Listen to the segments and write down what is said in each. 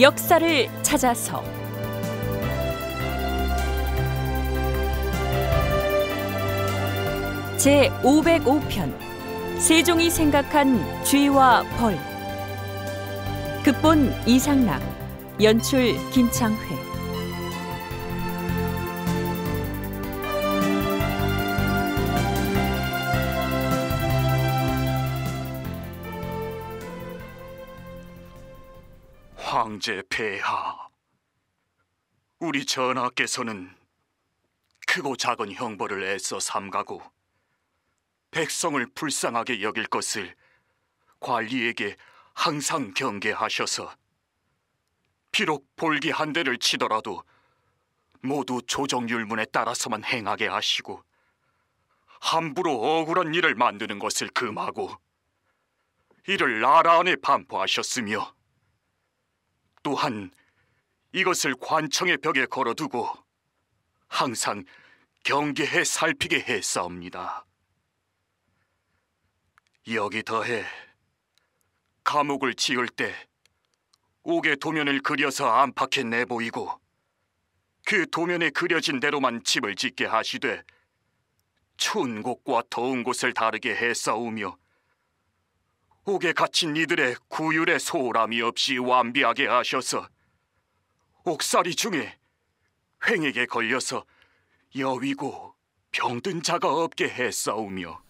역사를 찾아서 제 505편 세종이 생각한 쥐와벌 극본 이상락 연출 김창회 황제 폐하, 우리 전하께서는 크고 작은 형벌을 애써 삼가고 백성을 불쌍하게 여길 것을 관리에게 항상 경계하셔서 비록 볼기 한 대를 치더라도 모두 조정율문에 따라서만 행하게 하시고 함부로 억울한 일을 만드는 것을 금하고 이를 나라 안에 반포하셨으며 또한 이것을 관청의 벽에 걸어두고 항상 경계해 살피게 했사옵니다. 여기 더해 감옥을 지을 때 옥의 도면을 그려서 안팎에 내보이고 그 도면에 그려진 대로만 집을 짓게 하시되 추운 곳과 더운 곳을 다르게 해싸우며 옥에 갇힌 이들의 구율의 소홀함이 없이 완비하게 하셔서 옥살이 중에 횡에게 걸려서 여위고 병든 자가 없게 했사오며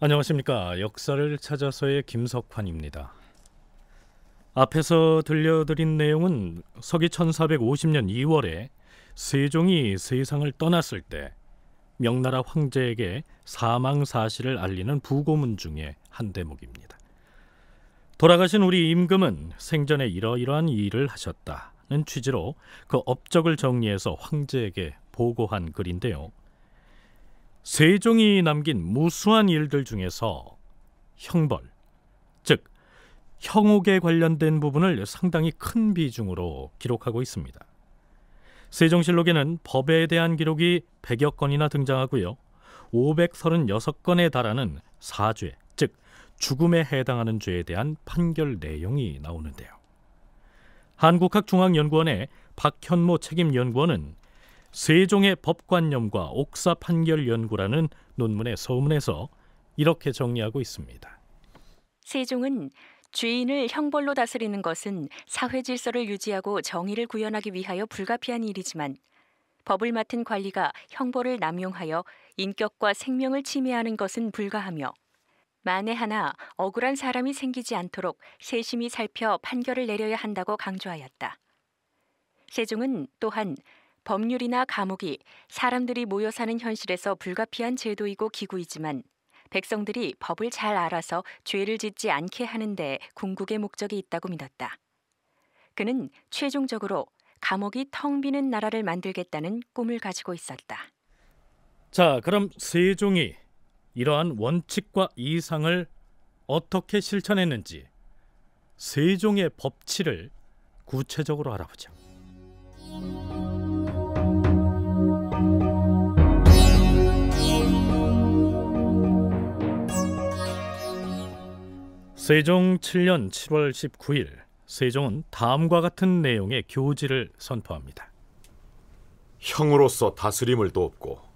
안녕하십니까 역사를 찾아서의 김석환입니다 앞에서 들려드린 내용은 서기 1450년 2월에 세종이 세상을 떠났을 때 명나라 황제에게 사망 사실을 알리는 부고문 중에 한 대목입니다. 돌아가신 우리 임금은 생전에 이러이러한 일을 하셨다는 취지로 그 업적을 정리해서 황제에게 보고한 글인데요. 세종이 남긴 무수한 일들 중에서 형벌, 즉 형옥에 관련된 부분을 상당히 큰 비중으로 기록하고 있습니다. 세종실록에는 법에 대한 기록이 100여 건이나 등장하고요. 536건에 달하는 사죄, 죽음에 해당하는 죄에 대한 판결 내용이 나오는데요. 한국학중앙연구원의 박현모 책임연구원은 세종의 법관념과 옥사 판결 연구라는 논문의 서문에서 이렇게 정리하고 있습니다. 세종은 죄인을 형벌로 다스리는 것은 사회 질서를 유지하고 정의를 구현하기 위하여 불가피한 일이지만 법을 맡은 관리가 형벌을 남용하여 인격과 생명을 침해하는 것은 불가하며 만에 하나 억울한 사람이 생기지 않도록 세심히 살펴 판결을 내려야 한다고 강조하였다. 세종은 또한 법률이나 감옥이 사람들이 모여 사는 현실에서 불가피한 제도이고 기구이지만 백성들이 법을 잘 알아서 죄를 짓지 않게 하는데 궁극의 목적이 있다고 믿었다. 그는 최종적으로 감옥이 텅 비는 나라를 만들겠다는 꿈을 가지고 있었다. 자, 그럼 세종이 이러한 원칙과 이상을 어떻게 실천했는지 세종의 법치를 구체적으로 알아보죠. 세종 7년 7월 19일 세종은 다음과 같은 내용의 교지를 선포합니다. 형으로서 다스림을 돕고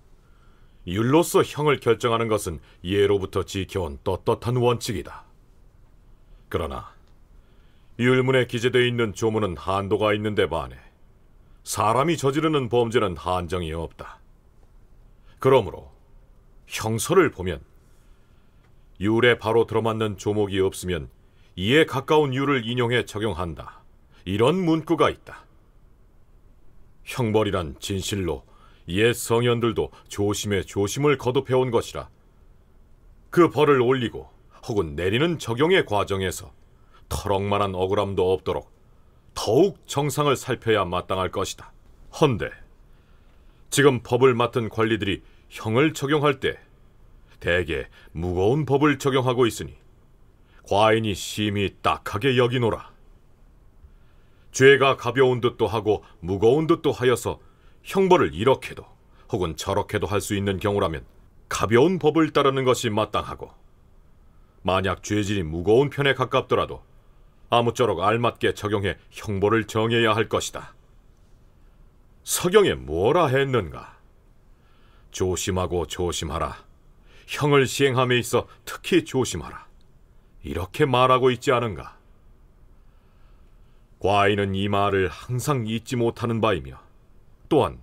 율로서 형을 결정하는 것은 예로부터 지켜온 떳떳한 원칙이다. 그러나 율문에 기재되어 있는 조문은 한도가 있는데 반해 사람이 저지르는 범죄는 한정이 없다. 그러므로 형서를 보면 율에 바로 들어맞는 조목이 없으면 이에 가까운 율을 인용해 적용한다. 이런 문구가 있다. 형벌이란 진실로 옛 성현들도 조심에 조심을 거듭해온 것이라 그 벌을 올리고 혹은 내리는 적용의 과정에서 터럭만한 억울함도 없도록 더욱 정상을 살펴야 마땅할 것이다. 헌데 지금 법을 맡은 관리들이 형을 적용할 때 대개 무거운 법을 적용하고 있으니 과인이 심히 딱하게 여기노라. 죄가 가벼운 듯도 하고 무거운 듯도 하여서 형벌을 이렇게도 혹은 저렇게도 할 수 있는 경우라면 가벼운 법을 따르는 것이 마땅하고 만약 죄질이 무거운 편에 가깝더라도 아무쪼록 알맞게 적용해 형벌을 정해야 할 것이다. 서경에 뭐라 했는가? 조심하고 조심하라. 형을 시행함에 있어 특히 조심하라. 이렇게 말하고 있지 않은가? 과인은 이 말을 항상 잊지 못하는 바이며 또한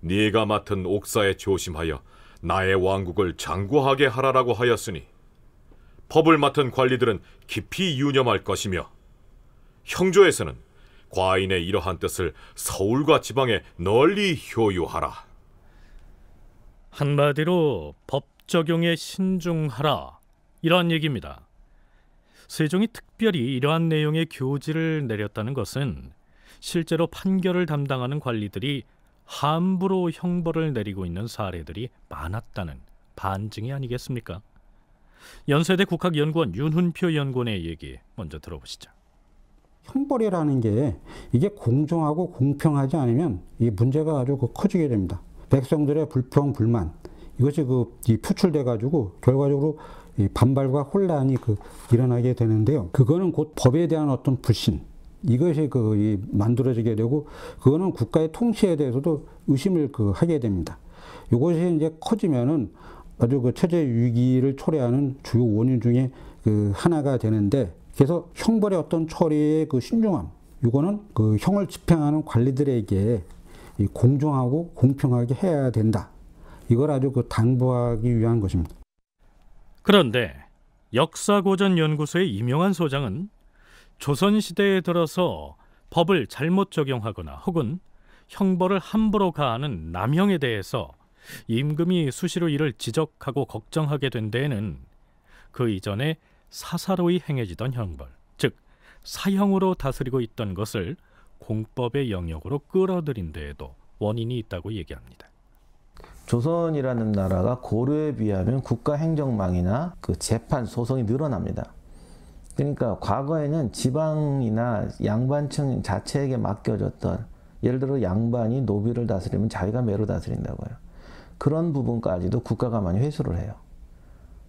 네가 맡은 옥사에 조심하여 나의 왕국을 장구하게 하라라고 하였으니 법을 맡은 관리들은 깊이 유념할 것이며 형조에서는 과인의 이러한 뜻을 서울과 지방에 널리 효유하라. 한마디로 법 적용에 신중하라 이런 얘기입니다. 세종이 특별히 이러한 내용의 교지를 내렸다는 것은 실제로 판결을 담당하는 관리들이 함부로 형벌을 내리고 있는 사례들이 많았다는 반증이 아니겠습니까? 연세대 국학연구원 윤훈표 연구원의 얘기 먼저 들어보시죠. 형벌이라는 게 이게 공정하고 공평하지 않으면 이 문제가 아주 그 커지게 됩니다. 백성들의 불평 불만 이것이 그 표출돼 가지고 결과적으로 반발과 혼란이 그 일어나게 되는데요. 그거는 곧 법에 대한 어떤 불신 이것이 그이 만들어지게 되고 그거는 국가의 통치에 대해서도 의심을 그 하게 됩니다. 이것이 이제 커지면은 아주 그 체제 위기를 초래하는 주요 원인 중에 그 하나가 되는데 그래서 형벌의 어떤 처리의 그 신중함 이거는 그 형을 집행하는 관리들에게 공정하고 공평하게 해야 된다. 이걸 아주 그 당부하기 위한 것입니다. 그런데 역사고전연구소의 임명한 소장은 조선 시대에 들어서 법을 잘못 적용하거나 혹은 형벌을 함부로 가하는 남형에 대해서 임금이 수시로 이를 지적하고 걱정하게 된 데에는 그 이전에 사사로이 행해지던 형벌, 즉 사형으로 다스리고 있던 것을 공법의 영역으로 끌어들인 데에도 원인이 있다고 얘기합니다. 조선이라는 나라가 고려에 비하면 국가 행정망이나 그 재판 소송이 늘어납니다. 그러니까 과거에는 지방이나 양반층 자체에게 맡겨졌던 예를 들어 양반이 노비를 다스리면 자기가 매로 다스린다고요. 그런 부분까지도 국가가 많이 회수를 해요.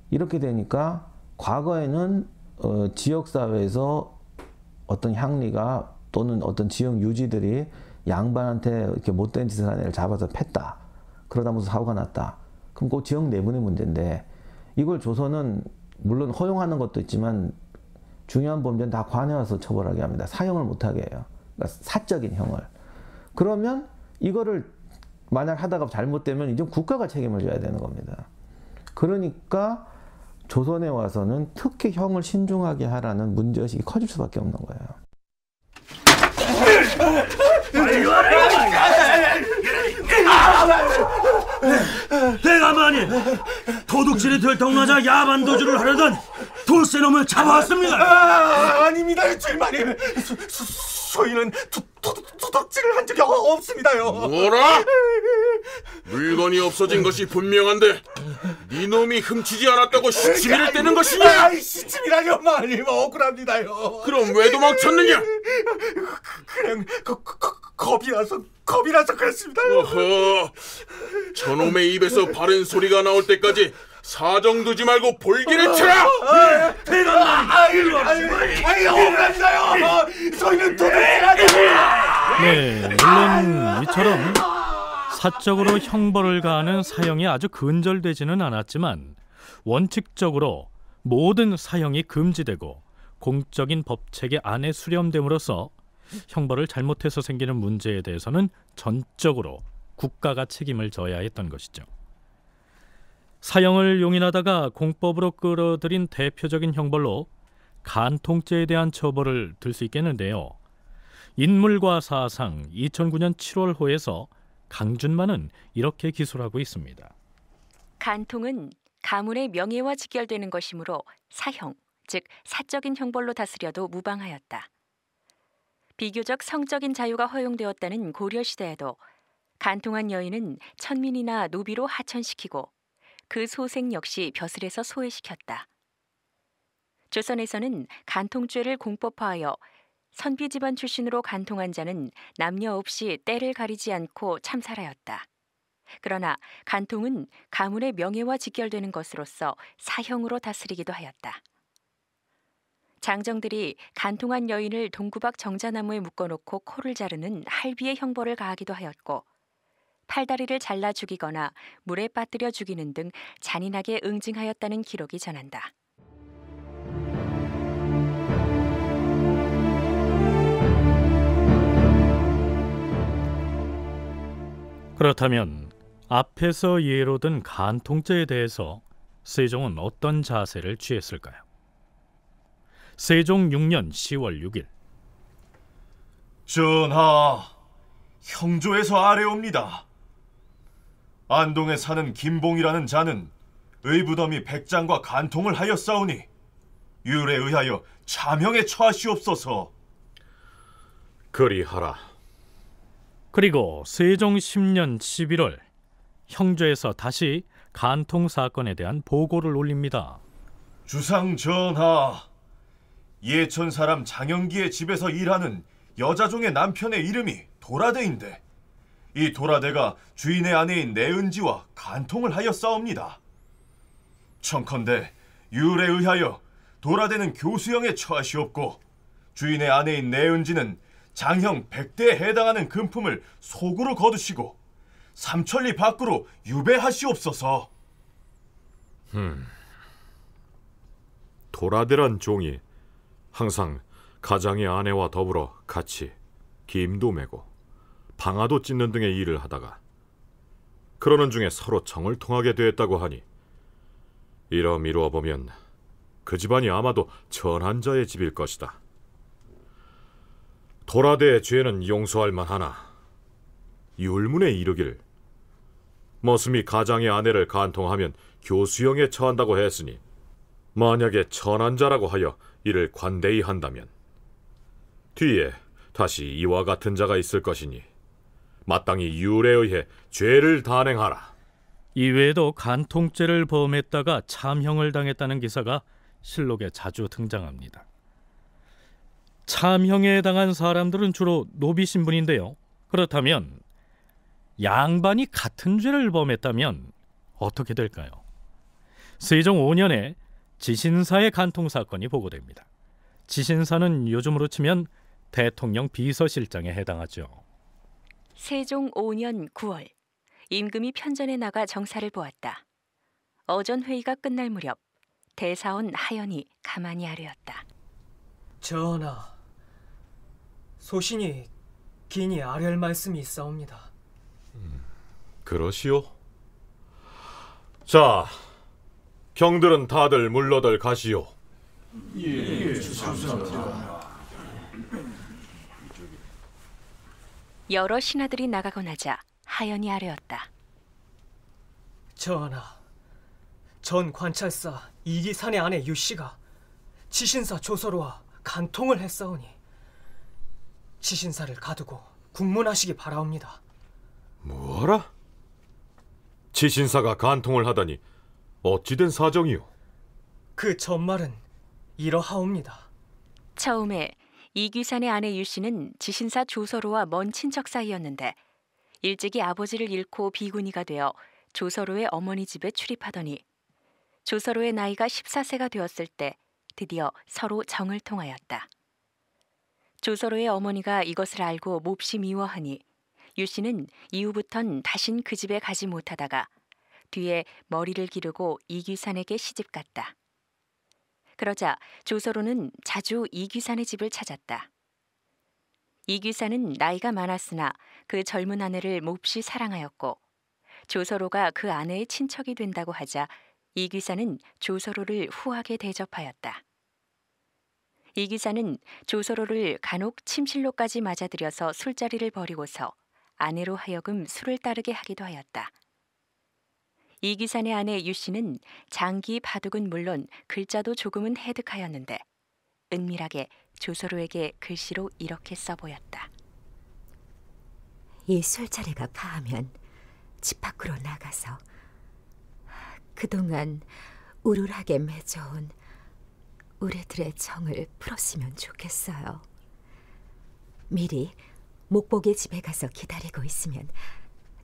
이렇게 되니까 과거에는 어, 지역사회에서 어떤 향리가 또는 어떤 지역 유지들이 양반한테 이렇게 못된 짓을 한 애를 잡아서 팼다. 그러다 무슨 사고가 났다. 그럼 그 지역 내분의 문제인데 이걸 조선은 물론 허용하는 것도 있지만 중요한 범죄는 다 관여해서 처벌하게 합니다. 사형을 못하게 해요. 그러니까 사적인 형을. 그러면 이거를 만약 하다가 잘못되면 이제 국가가 책임을 져야 되는 겁니다. 그러니까 조선에 와서는 특히 형을 신중하게 하라는 문제의식이 커질 수밖에 없는 거예요. 대감하니 도둑질이 들통나자 야반도주를 하려던 돌쇠놈을 잡아왔습니다. 아, 아닙니다, 주인마님. 저희는 도둑질을 한 적이 없습니다요. 뭐라? 물건이 없어진 것이 분명한데 네 놈이 훔치지 않았다고 시치미를 떼는 것이냐? 아 시치미라뇨, 마님. 억울합니다요. 그럼 왜 도망쳤느냐? 그, 그, 그냥 겁이 나서 겁이 나서 그랬습니다. 어허, 저놈의 입에서 바른 소리가 나올 때까지 사정 두지 말고 볼기를 쳐라! 아, 아, 어, 네, 물론 이처럼 사적으로 형벌을 가하는 사형이 아주 근절되지는 않았지만 원칙적으로 모든 사형이 금지되고 공적인 법체계 안에 수렴됨으로써 형벌을 잘못해서 생기는 문제에 대해서는 전적으로 국가가 책임을 져야 했던 것이죠. 사형을 용인하다가 공법으로 끌어들인 대표적인 형벌로 간통죄에 대한 처벌을 들 수 있겠는데요. 인물과 사상 2009년 7월호에서 강준만은 이렇게 기술하고 있습니다. 간통은 가문의 명예와 직결되는 것이므로 사형, 즉 사적인 형벌로 다스려도 무방하였다. 비교적 성적인 자유가 허용되었다는 고려 시대에도 간통한 여인은 천민이나 노비로 하천시키고 그 소생 역시 벼슬에서 소외시켰다. 조선에서는 간통죄를 공법화하여 선비 집안 출신으로 간통한 자는 남녀 없이 때를 가리지 않고 참살하였다. 그러나 간통은 가문의 명예와 직결되는 것으로서 사형으로 다스리기도 하였다. 장정들이 간통한 여인을 동구박 정자나무에 묶어놓고 코를 자르는 할비의 형벌을 가하기도 하였고 팔다리를 잘라 죽이거나 물에 빠뜨려 죽이는 등 잔인하게 응징하였다는 기록이 전한다. 그렇다면 앞에서 예로 든 간통죄에 대해서 세종은 어떤 자세를 취했을까요? 세종 6년 10월 6일 전하, 형조에서 아래옵니다. 안동에 사는 김봉이라는 자는 의부덤이 백장과 간통을 하였사오니 율에 의하여 자명에 처하시옵소서. 그리하라. 그리고 세종 10년 11월 형조에서 다시 간통 사건에 대한 보고를 올립니다. 주상 전하, 예천 사람 장영기의 집에서 일하는 여자종의 남편의 이름이 도라데인데 이 도라데가 주인의 아내인 내은지와 간통을 하여 싸웁니다. 청컨대 유율에 의하여 도라대는 교수형에 처하시옵고 주인의 아내인 내은지는 장형 백대에 해당하는 금품을 속으로 거두시고 삼천리 밖으로 유배하시옵소서. 흠. 도라대란 종이 항상 가장의 아내와 더불어 같이 김도 메고 방아도 찢는 등의 일을 하다가 그러는 중에 서로 정을 통하게 되었다고 하니 이러 미루어 보면 그 집안이 아마도 전한자의 집일 것이다. 도라대의 죄는 용서할 만하나 율문에 이르기를 머슴이 가장의 아내를 간통하면 교수형에 처한다고 했으니 만약에 천한자라고 하여 이를 관대히 한다면 뒤에 다시 이와 같은 자가 있을 것이니 마땅히 유례에 의해 죄를 단행하라. 이외에도 간통죄를 범했다가 참형을 당했다는 기사가 실록에 자주 등장합니다. 참형에 해당한 사람들은 주로 노비 신분인데요. 그렇다면 양반이 같은 죄를 범했다면 어떻게 될까요? 세종 5년에 지신사의 간통 사건이 보고됩니다. 지신사는 요즘으로 치면 대통령 비서실장에 해당하죠. 세종 5년 9월 임금이 편전에 나가 정사를 보았다. 어전 회의가 끝날 무렵 대사원 하연이 가만히 아뢰었다. 전하, 소신이 긴이 아뢰할 말씀이 있사옵니다. 음, 그러시오. 자, 경들은 다들 물러들 가시오. 예, 주상사. 여러 신하들이 나가고 나자 하연이 아뢰었다. 전하, 전 관찰사 이기산의 아내 유씨가 지신사 조서로와 간통을 했사오니 지신사를 가두고 국문하시기 바라옵니다. 뭐라? 지신사가 간통을 하다니 어찌된 사정이요? 그 전말은 이러하옵니다. 처음에 이귀산의 아내 유씨는 지신사 조서로와 먼 친척 사이였는데 일찍이 아버지를 잃고 비구니가 되어 조서로의 어머니 집에 출입하더니 조서로의 나이가 14세가 되었을 때 드디어 서로 정을 통하였다. 조서로의 어머니가 이것을 알고 몹시 미워하니 유 씨는 이후부턴 다신 그 집에 가지 못하다가 뒤에 머리를 기르고 이규산에게 시집 갔다. 그러자 조서로는 자주 이규산의 집을 찾았다. 이규산은 나이가 많았으나 그 젊은 아내를 몹시 사랑하였고 조서로가 그 아내의 친척이 된다고 하자 이규산은 조서로를 후하게 대접하였다. 이규산은 조서로를 간혹 침실로까지 맞아들여서 술자리를 버리고서 아내로 하여금 술을 따르게 하기도 하였다. 이기산의 아내 유 씨는 장기 바둑은 물론 글자도 조금은 해득하였는데 은밀하게 조서로에게 글씨로 이렇게 써 보였다. 이 술자리가 파하면 집 밖으로 나가서 그동안 우울하게 맺어온 우리들의 정을 풀었으면 좋겠어요. 미리 목복의 집에 가서 기다리고 있으면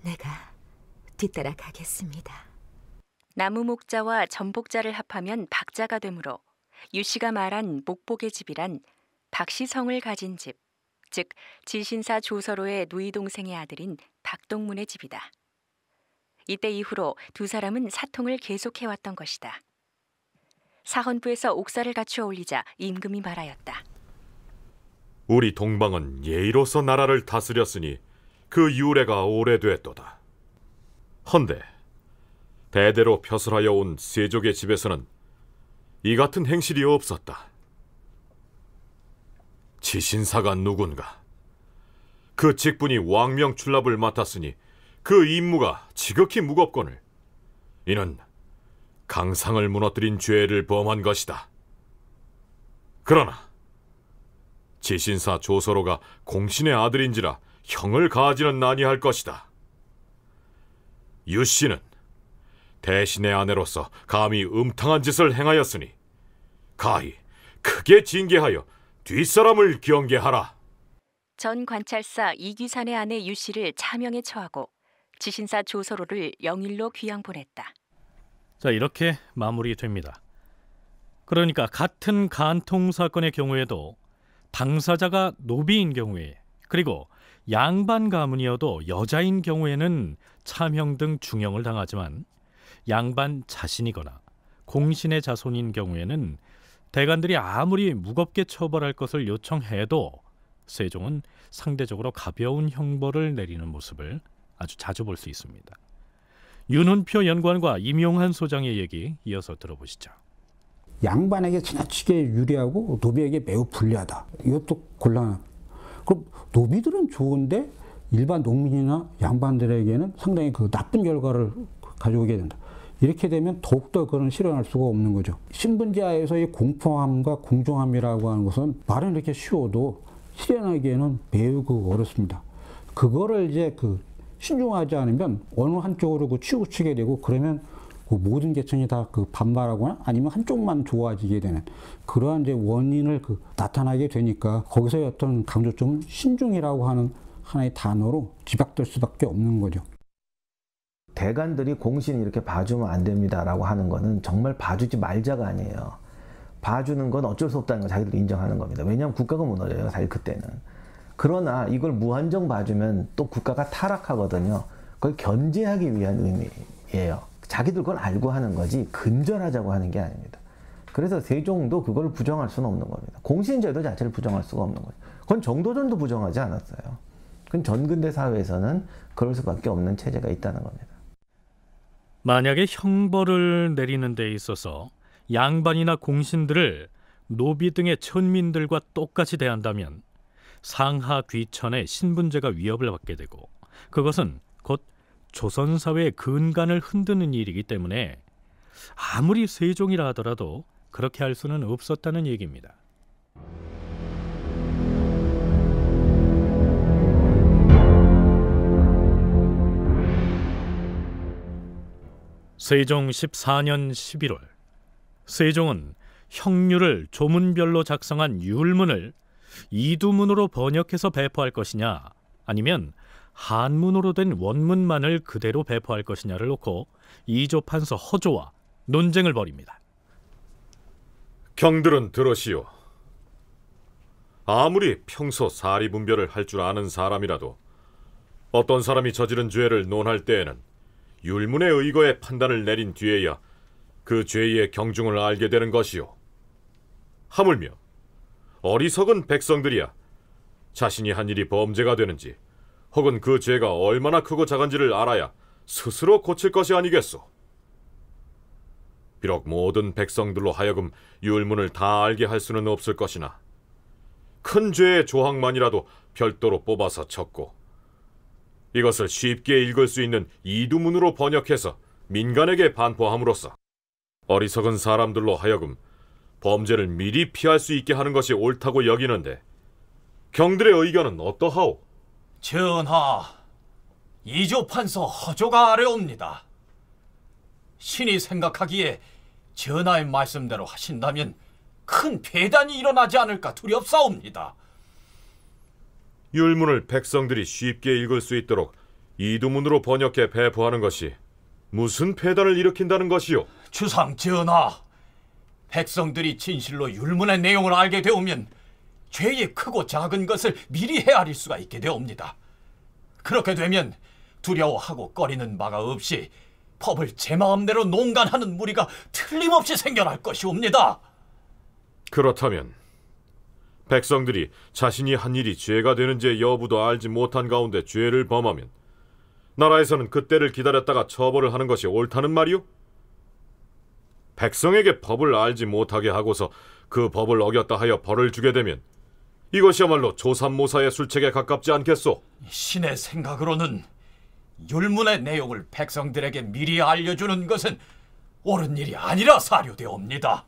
내가 뒤따라 가겠습니다. 나무 목자와 전복자를 합하면 박자가 되므로 유 씨가 말한 목복의 집이란 박시성을 가진 집, 즉진신사 조서로의 누이 동생의 아들인 박동문의 집이다. 이때 이후로 두 사람은 사통을 계속해왔던 것이다. 사헌부에서 옥사를 갖추어 올리자 임금이 말하였다. 우리 동방은 예의로서 나라를 다스렸으니 그 유래가 오래됐도다. 헌데 대대로 벼슬하여온 세족의 집에서는 이 같은 행실이 없었다. 지신사가 누군가 그 직분이 왕명 출납을 맡았으니 그 임무가 지극히 무겁거늘 이는 강상을 무너뜨린 죄를 범한 것이다. 그러나 지신사 조서로가 공신의 아들인지라 형을 가지는난이할 것이다. 유 씨는 대신의 아내로서 감히 음탕한 짓을 행하였으니 가히 크게 징계하여 뒷사람을 경계하라. 전 관찰사 이귀산의 아내 유 씨를 차명에 처하고 지신사 조서로를 영일로 귀양 보냈다. 자 이렇게 마무리됩니다. 그러니까 같은 간통 사건의 경우에도 당사자가 노비인 경우에 그리고 양반 가문이어도 여자인 경우에는 참형 등 중형을 당하지만 양반 자신이거나 공신의 자손인 경우에는 대관들이 아무리 무겁게 처벌할 것을 요청해도 세종은 상대적으로 가벼운 형벌을 내리는 모습을 아주 자주 볼 수 있습니다. 윤훈표 연관과 임용한 소장의 얘기 이어서 들어보시죠. 양반에게 지나치게 유리하고 노비에게 매우 불리하다. 이것도 곤란 그럼 노비들은 좋은데 일반 농민이나 양반들에게는 상당히 그 나쁜 결과를 가져오게 된다. 이렇게 되면 더욱더 그런 실현할 수가 없는 거죠. 신분제하에서의 공평함과 공정함이라고 하는 것은 말은 이렇게 쉬워도 실현하기에는 매우 그 어렵습니다. 그거를 이제 그 신중하지 않으면 어느 한쪽으로 그 치우치게 되고 그러면 그 모든 계층이 다 그 반발하거나 아니면 한쪽만 좋아지게 되는 그러한 이제 원인을 그 나타나게 되니까 거기서 어떤 강조점은 신중이라고 하는 하나의 단어로 뒤바될 수밖에 없는 거죠. 대관들이 공신 이렇게 봐주면 안 됩니다라고 하는 거는 정말 봐주지 말자가 아니에요. 봐주는 건 어쩔 수 없다는 걸자기들도 인정하는 겁니다. 왜냐하면 국가가 무너져요, 사실 그때는. 그러나 이걸 무한정 봐주면 또 국가가 타락하거든요. 그걸 견제하기 위한 의미예요. 자기들 그걸 알고 하는 거지 근절하자고 하는 게 아닙니다. 그래서 세종도 그걸 부정할 수는 없는 겁니다. 공신제도 자체를 부정할 수가 없는 거죠. 그건 정도전도 부정하지 않았어요. 그건 전근대 사회에서는 그럴 수밖에 없는 체제가 있다는 겁니다. 만약에 형벌을 내리는 데 있어서 양반이나 공신들을 노비 등의 천민들과 똑같이 대한다면 상하 귀천의 신분제가 위협을 받게 되고 그것은 곧 조선 사회의 근간을 흔드는 일이기 때문에 아무리 세종이라 하더라도 그렇게 할 수는 없었다는 얘기입니다. 세종 14년 11월 세종은 형률을 조문별로 작성한 율문을 이두문으로 번역해서 배포할 것이냐 아니면 한문으로 된 원문만을 그대로 배포할 것이냐를 놓고 이조 판서 허조와 논쟁을 벌입니다. 경들은 들으시오. 아무리 평소 사리 분별을 할 줄 아는 사람이라도 어떤 사람이 저지른 죄를 논할 때에는 율문의 의거에 판단을 내린 뒤에야 그 죄의 경중을 알게 되는 것이요. 하물며 어리석은 백성들이야 자신이 한 일이 범죄가 되는지 혹은 그 죄가 얼마나 크고 작은지를 알아야 스스로 고칠 것이 아니겠소. 비록 모든 백성들로 하여금 율문을 다 알게 할 수는 없을 것이나 큰 죄의 조항만이라도 별도로 뽑아서 적고 이것을 쉽게 읽을 수 있는 이두문으로 번역해서 민간에게 반포함으로써 어리석은 사람들로 하여금 범죄를 미리 피할 수 있게 하는 것이 옳다고 여기는데 경들의 의견은 어떠하오? 전하, 이조 판서 허조가 아래옵니다. 신이 생각하기에 전하의 말씀대로 하신다면 큰 배단이 일어나지 않을까 두렵사옵니다. 율문을 백성들이 쉽게 읽을 수 있도록 이두문으로 번역해 배포하는 것이 무슨 폐단을 일으킨다는 것이요? 주상 전하, 백성들이 진실로 율문의 내용을 알게 되오면 죄의 크고 작은 것을 미리 헤아릴 수가 있게 되옵니다. 그렇게 되면 두려워하고 꺼리는 바가 없이 법을 제 마음대로 농간하는 무리가 틀림없이 생겨날 것이옵니다. 그렇다면 백성들이 자신이 한 일이 죄가 되는지 여부도 알지 못한 가운데 죄를 범하면 나라에서는 그때를 기다렸다가 처벌을 하는 것이 옳다는 말이오? 백성에게 법을 알지 못하게 하고서 그 법을 어겼다 하여 벌을 주게 되면 이것이야말로 조삼모사의 술책에 가깝지 않겠소? 신의 생각으로는 율문의 내용을 백성들에게 미리 알려주는 것은 옳은 일이 아니라 사료되옵니다.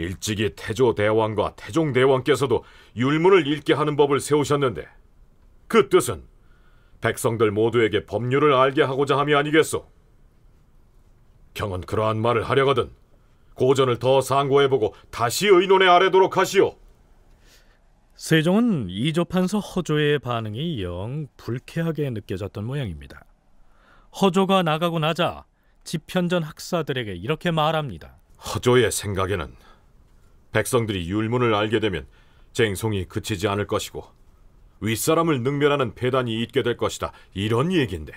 일찍이 태조 대왕과 태종 대왕께서도 율문을 읽게 하는 법을 세우셨는데 그 뜻은 백성들 모두에게 법률을 알게 하고자 함이 아니겠소. 경은 그러한 말을 하려거든 고전을 더 상고해보고 다시 의논에 아뢰도록 하시오. 세종은 이조판서 허조의 반응이 영 불쾌하게 느껴졌던 모양입니다. 허조가 나가고 나자 집현전 학사들에게 이렇게 말합니다. 허조의 생각에는 백성들이 율문을 알게 되면 쟁송이 그치지 않을 것이고 윗사람을 능멸하는 폐단이 있게 될 것이다. 이런 얘기인데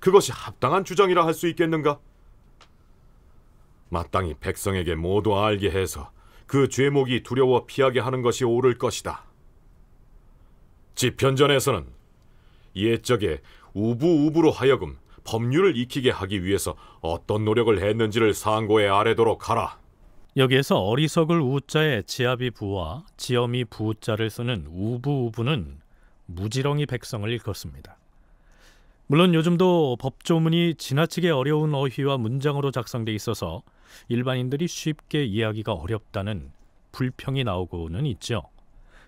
그것이 합당한 주장이라 할 수 있겠는가? 마땅히 백성에게 모두 알게 해서 그 죄목이 두려워 피하게 하는 것이 옳을 것이다. 집현전에서는 옛적에 우부우부로 하여금 법률을 익히게 하기 위해서 어떤 노력을 했는지를 상고에 아래도록 하라. 여기에서 어리석을 우자에 지압이 부와 지엄이 부자를 쓰는 우부우부는 무지렁이 백성을 일컫습니다. 물론 요즘도 법조문이 지나치게 어려운 어휘와 문장으로 작성돼 있어서 일반인들이 쉽게 이해하기가 어렵다는 불평이 나오고는 있죠.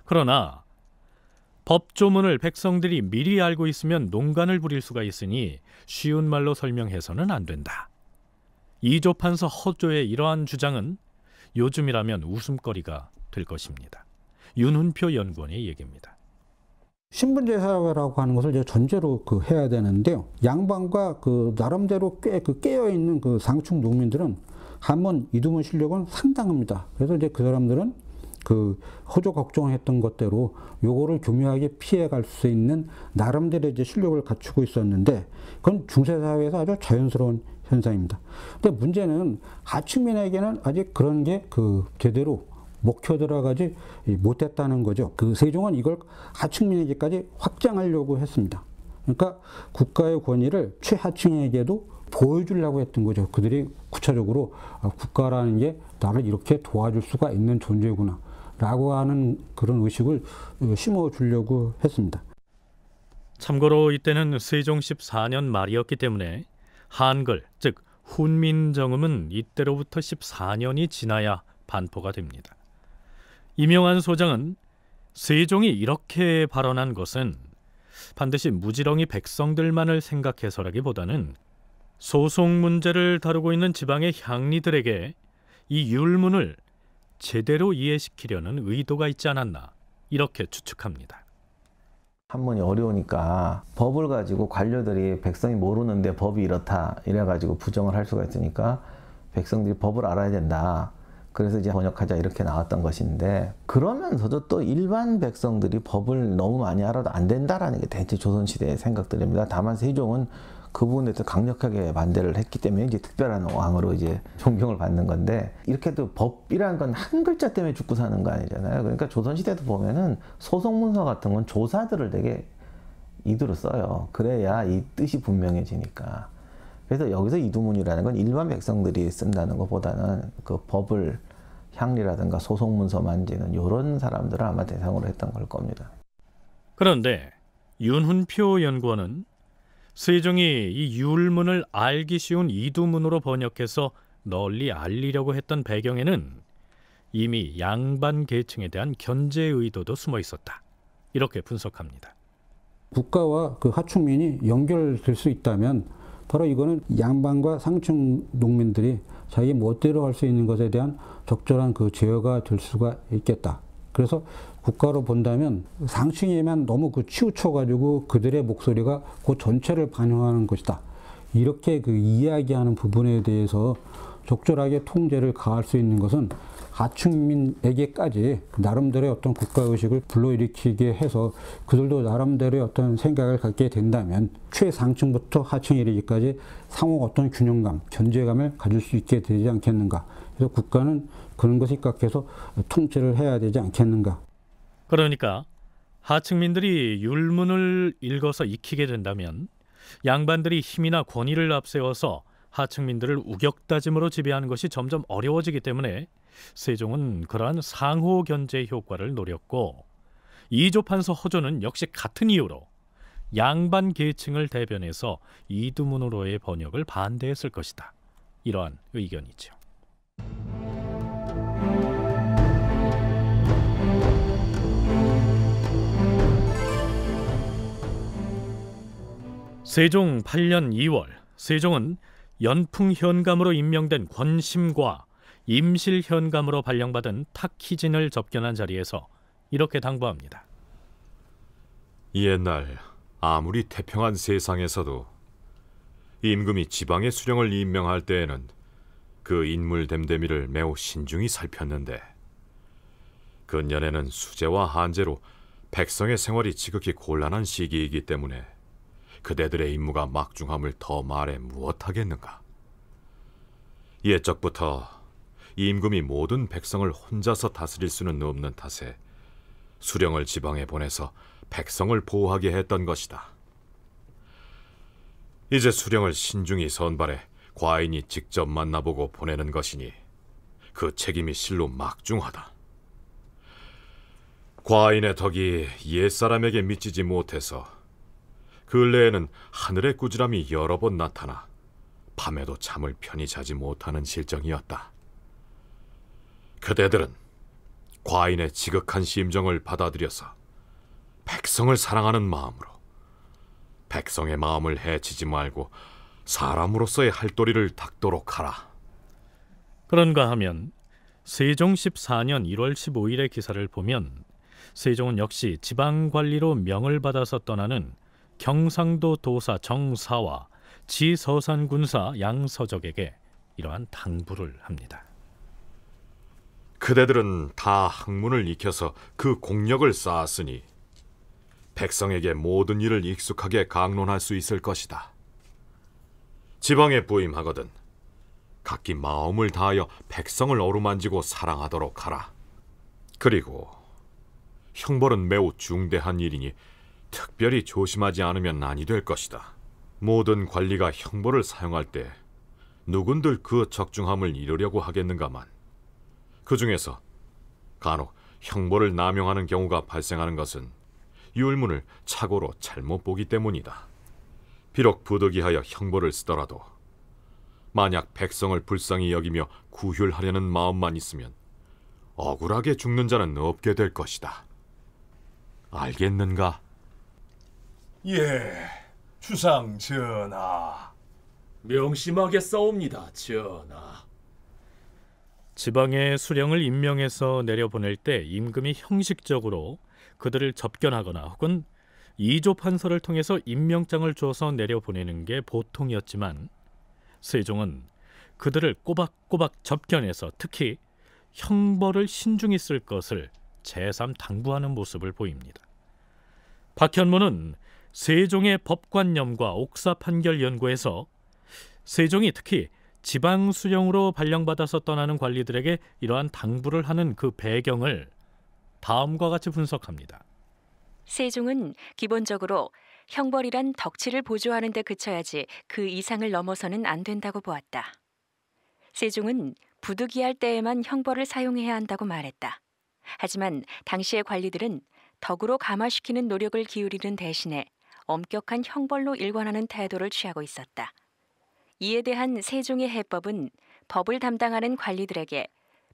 그러나 법조문을 백성들이 미리 알고 있으면 농간을 부릴 수가 있으니 쉬운 말로 설명해서는 안 된다. 이조판서 허조의 이러한 주장은 요즘이라면 웃음거리가 될 것입니다. 윤훈표 연구원의 얘기입니다. 신분제사라고 하는 것을 이제 전제로 그 해야 되는데요. 양반과 그 나름대로 꽤 그 깨어 있는 그, 그 상충 농민들은 한문 이두문 실력은 상당합니다. 그래서 이제 그 사람들은 그 호조 걱정했던 것대로 요거를 교묘하게 피해갈 수 있는 나름대로 이제 실력을 갖추고 있었는데 그건 중세 사회에서 아주 자연스러운 현상입니다. 근데 문제는 하층민에게는 아직 그런 게 그 제대로 목표 들어가지 못했다는 거죠. 그 세종은 이걸 하층민에게까지 확장하려고 했습니다. 그러니까 국가의 권위를 최하층에게도 보여주려고 했던 거죠. 그들이 구체적으로 아, 국가라는 게 나를 이렇게 도와줄 수가 있는 존재구나. 라고 하는 그런 의식을 어, 심어주려고 했습니다. 참고로 이때는 세종 14년 말이었기 때문에 한글, 즉 훈민정음은 이때로부터 14년이 지나야 반포가 됩니다. 이명한 소장은 세종이 이렇게 발언한 것은 반드시 무지렁이 백성들만을 생각해서라기보다는 소송 문제를 다루고 있는 지방의 향리들에게 이 율문을 제대로 이해시키려는 의도가 있지 않았나 이렇게 추측합니다. 한문이 어려우니까 법을 가지고 관료들이 백성이 모르는데 법이 이렇다 이래가지고 부정을 할 수가 있으니까 백성들이 법을 알아야 된다. 그래서 이제 번역하자 이렇게 나왔던 것인데 그러면서도 또 일반 백성들이 법을 너무 많이 알아도 안 된다라는 게 대체 조선시대의 생각들입니다. 다만 세종은 그 부분에 대 강력하게 반대를 했기 때문에 이제 특별한 왕으로 이제 존경을 받는 건데 이렇게도 법이라는 건 한 글자 때문에 죽고 사는 거 아니잖아요. 그러니까 조선시대도 보면은 소송문서 같은 건 조사들을 되게 이두로 써요. 그래야 이 뜻이 분명해지니까. 그래서 여기서 이두문이라는 건 일반 백성들이 쓴다는 것보다는 그 법을 향리라든가 소송문서 만지는 이런 사람들을 아마 대상으로 했던 걸 겁니다. 그런데 윤훈표 연구원은 세종이 이율문을 알기 쉬운 이두문으로 번역해서 널리 알리려고 했던 배경에는 이미 양반 계층에 대한 견제 의도도 숨어 있었다. 이렇게 분석합니다. 국가와 그 하층민이 연결될 수 있다면 바로 이거는 양반과 상층 농민들이 자기 멋대로 할 수 있는 것에 대한 적절한 그 제어가 될 수가 있겠다. 그래서 국가로 본다면 상층에만 너무 그 치우쳐가지고 그들의 목소리가 그 전체를 반영하는 것이다. 이렇게 그 이야기하는 부분에 대해서 적절하게 통제를 가할 수 있는 것은 하층민에게까지 나름대로의 어떤 국가의식을 불러일으키게 해서 그들도 나름대로의 어떤 생각을 갖게 된다면 최상층부터 하층 이르기까지 상호 어떤 균형감, 견제감을 가질 수 있게 되지 않겠는가. 그래서 국가는 그런 것에 입각해서 통제를 해야 되지 않겠는가. 그러니까 하층민들이 율문을 읽어서 익히게 된다면 양반들이 힘이나 권위를 앞세워서 하층민들을 우격다짐으로 지배하는 것이 점점 어려워지기 때문에 세종은 그러한 상호 견제 효과를 노렸고 이조판서 허조는 역시 같은 이유로 양반 계층을 대변해서 이두문으로의 번역을 반대했을 것이다. 이러한 의견이죠. 세종 8년 2월 세종은 연풍 현감으로 임명된 권심과 임실 현감으로 발령받은 탁희진을 접견한 자리에서 이렇게 당부합니다. 옛날 아무리 태평한 세상에서도 임금이 지방의 수령을 임명할 때에는 그 인물 댐댐이를 매우 신중히 살폈는데 근년에는 수재와한재로 백성의 생활이 지극히 곤란한 시기이기 때문에 그대들의 임무가 막중함을 더 말해 무엇하겠는가? 예적부터 임금이 모든 백성을 혼자서 다스릴 수는 없는 탓에 수령을 지방에 보내서 백성을 보호하게 했던 것이다. 이제 수령을 신중히 선발해 과인이 직접 만나보고 보내는 것이니 그 책임이 실로 막중하다. 과인의 덕이 옛사람에게 미치지 못해서 근래에는 하늘의 꾸지람이 여러 번 나타나 밤에도 잠을 편히 자지 못하는 실정이었다. 그대들은 과인의 지극한 심정을 받아들여서 백성을 사랑하는 마음으로 백성의 마음을 해치지 말고 사람으로서의 할도리를 닦도록 하라. 그런가 하면 세종 14년 1월 15일의 기사를 보면 세종은 역시 지방 관리로 명을 받아서 떠나는 경상도 도사 정사와 지서산 군사 양서적에게 이러한 당부를 합니다. 그대들은 다 학문을 익혀서 그 공력을 쌓았으니 백성에게 모든 일을 익숙하게 강론할 수 있을 것이다. 지방에 부임하거든 각기 마음을 다하여 백성을 어루만지고 사랑하도록 하라. 그리고 형벌은 매우 중대한 일이니 특별히 조심하지 않으면 아니 될 것이다. 모든 관리가 형벌을 사용할 때 누군들 그 적중함을 이루려고 하겠는가만. 그 중에서 간혹 형벌을 남용하는 경우가 발생하는 것은 율문을 착오로 잘못 보기 때문이다. 비록 부득이하여 형벌을 쓰더라도 만약 백성을 불쌍히 여기며 구휼하려는 마음만 있으면 억울하게 죽는 자는 없게 될 것이다. 알겠는가? 예, 추상 전하. 명심하게 싸웁니다, 전하. 지방의 수령을 임명해서 내려보낼 때 임금이 형식적으로 그들을 접견하거나 혹은 이조 판서를 통해서 임명장을 줘서 내려보내는 게 보통이었지만 세종은 그들을 꼬박꼬박 접견해서 특히 형벌을 신중히 쓸 것을 재삼 당부하는 모습을 보입니다. 박현무는 세종의 법관념과 옥사 판결 연구에서 세종이 특히 지방 수령으로 발령받아서 떠나는 관리들에게 이러한 당부를 하는 그 배경을 다음과 같이 분석합니다. 세종은 기본적으로 형벌이란 덕치를 보조하는 데 그쳐야지 그 이상을 넘어서는 안 된다고 보았다. 세종은 부득이할 때에만 형벌을 사용해야 한다고 말했다. 하지만 당시의 관리들은 덕으로 감화시키는 노력을 기울이는 대신에 엄격한 형벌로 일관하는 태도를 취하고 있었다. 이에 대한 세종의 해법은 법을 담당하는 관리들에게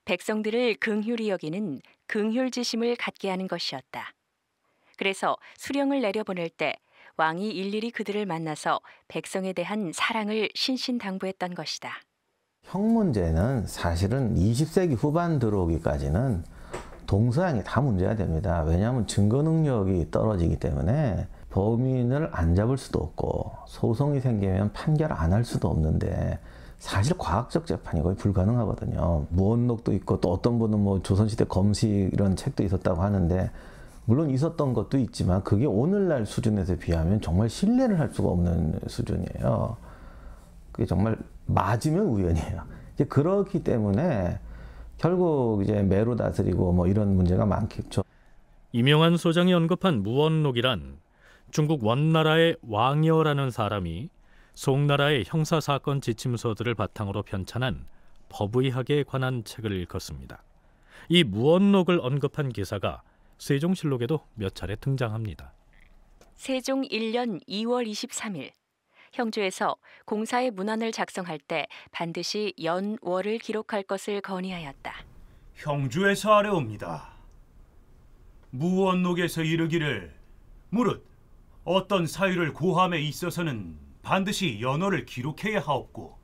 백성들을 긍휼히 여기는 긍휼지심을 갖게 하는 것이었다. 그래서 수령을 내려보낼 때 왕이 일일이 그들을 만나서 백성에 대한 사랑을 신신당부했던 것이다. 형 문제는 사실은 20세기 후반 들어오기까지는 동서양이 다 문제가 됩니다. 왜냐하면 증거 능력이 떨어지기 때문에 범인을 안 잡을 수도 없고 소송이 생기면 판결 안 할 수도 없는데 사실 과학적 재판이 거의 불가능하거든요. 무언록도 있고 또 어떤 분은 뭐 조선시대 검시 이런 책도 있었다고 하는데 물론 있었던 것도 있지만 그게 오늘날 수준에서 비하면 정말 신뢰를 할 수가 없는 수준이에요. 그게 정말 맞으면 우연이에요. 이제 그렇기 때문에 결국 이제 매로 다스리고 뭐 이런 문제가 많겠죠. 이명환 소장이 언급한 무언록이란 중국 원나라의 왕여라는 사람이 송나라의 형사사건 지침서들을 바탕으로 편찬한 법의학에 관한 책을 읽었습니다. 이 무언록을 언급한 기사가 세종실록에도 몇 차례 등장합니다. 세종 1년 2월 23일 형조에서 공사의 문헌을 작성할 때 반드시 연월을 기록할 것을 건의하였다. 형조에서 아래옵니다. 무언록에서 이르기를 무릇 어떤 사유를 고함에 있어서는 반드시 연호를 기록해야 하옵고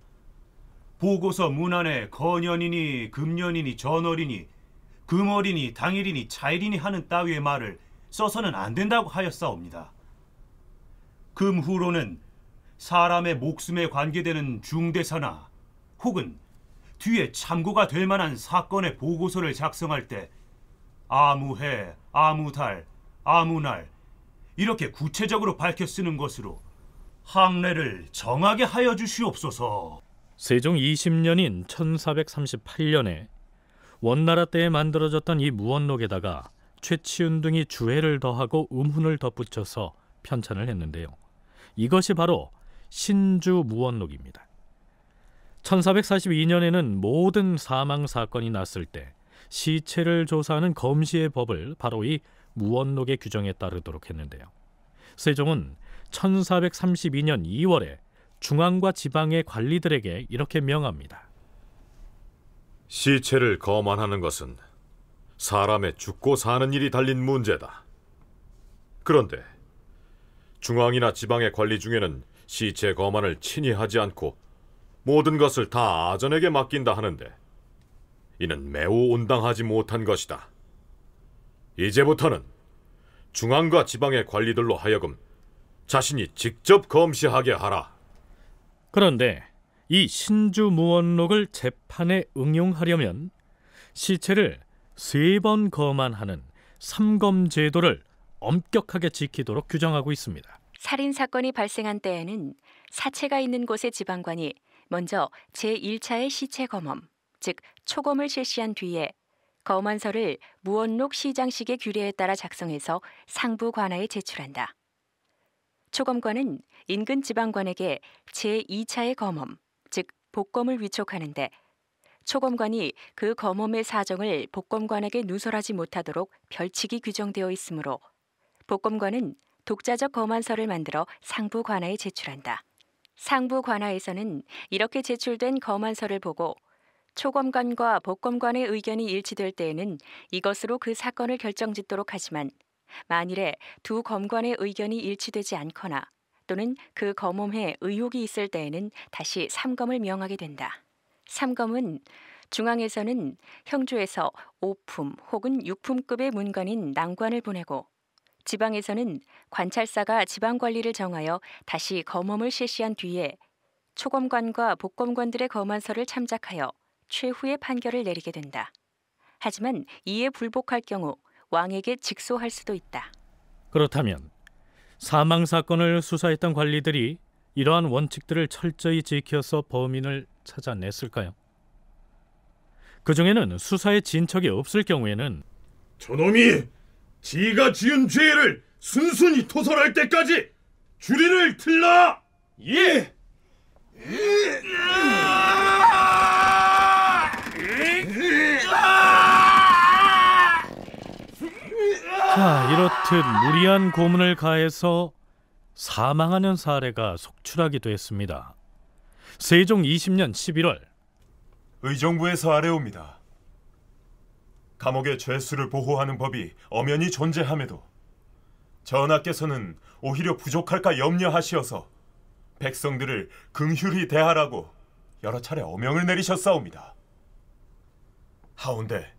보고서 문안에 건연이니 금년이니 전월이니 금월이니 당일이니 차일이니 하는 따위의 말을 써서는 안 된다고 하였사옵니다. 금후로는 사람의 목숨에 관계되는 중대사나 혹은 뒤에 참고가 될 만한 사건의 보고서를 작성할 때 아무해, 아무달, 아무날, 이렇게 구체적으로 밝혀 쓰는 것으로 항례를 정하게 하여 주시옵소서. 세종 20년인 1438년에 원나라 때에 만들어졌던 이 무원록에다가 최치윤 등이 주해를 더하고 음훈을 덧붙여서 편찬을 했는데요. 이것이 바로 신주 무원록입니다. 1442년에는 모든 사망 사건이 났을 때 시체를 조사하는 검시의 법을 바로 이 무원록의 규정에 따르도록 했는데요. 세종은 1432년 2월에 중앙과 지방의 관리들에게 이렇게 명합니다. 시체를 거만하는 것은 사람의 죽고 사는 일이 달린 문제다. 그런데 중앙이나 지방의 관리 중에는 시체 거만을 친히 하지 않고 모든 것을 다 아전에게 맡긴다 하는데 이는 매우 온당하지 못한 것이다. 이제부터는 중앙과 지방의 관리들로 하여금 자신이 직접 검시하게 하라. 그런데 이 신주 무원록을 재판에 응용하려면 시체를 세번 거만하는 삼검 제도를 엄격하게 지키도록 규정하고 있습니다. 살인 사건이 발생한 때에는 사체가 있는 곳의 지방관이 먼저 제1차의 시체 검험, 즉 초검을 실시한 뒤에 거만서를 무원록 시장식의 규례에 따라 작성해서 상부 관하에 제출한다. 초검관은 인근 지방관에게 제2차의 검험, 즉 복검을 위촉하는데 초검관이 그 검험의 사정을 복검관에게 누설하지 못하도록 별칙이 규정되어 있으므로 복검관은 독자적 검안서를 만들어 상부 관하에 제출한다. 상부 관하에서는 이렇게 제출된 검안서를 보고 초검관과 법검관의 의견이 일치될 때에는 이것으로 그 사건을 결정짓도록 하지만 만일에 두 검관의 의견이 일치되지 않거나 또는 그 검험에 의혹이 있을 때에는 다시 삼검을 명하게 된다. 삼검은 중앙에서는 형조에서 5품 혹은 6품급의 문관인 난관을 보내고 지방에서는 관찰사가 지방 관리를 정하여 다시 검험을 실시한 뒤에 초검관과 복검관들의 검안서를 참작하여 최후의 판결을 내리게 된다. 하지만 이에 불복할 경우 왕에게 직소할 수도 있다. 그렇다면 사망 사건을 수사했던 관리들이 이러한 원칙들을 철저히 지켜서 범인을 찾아냈을까요? 그 중에는 수사에 진척이 없을 경우에는 저놈이 지가 지은 죄를 순순히 토설할 때까지 주리를 틀라! 예! 예! 이렇듯 무리한 고문을 가해서 사망하는 사례가 속출하기도 했습니다. 세종 20년 11월 의정부에서 아래옵니다. 감옥의 죄수를 보호하는 법이 엄연히 존재함에도 전하께서는 오히려 부족할까 염려하시어서 백성들을 긍휼히 대하라고 여러 차례 어명을 내리셨사옵니다. 하운데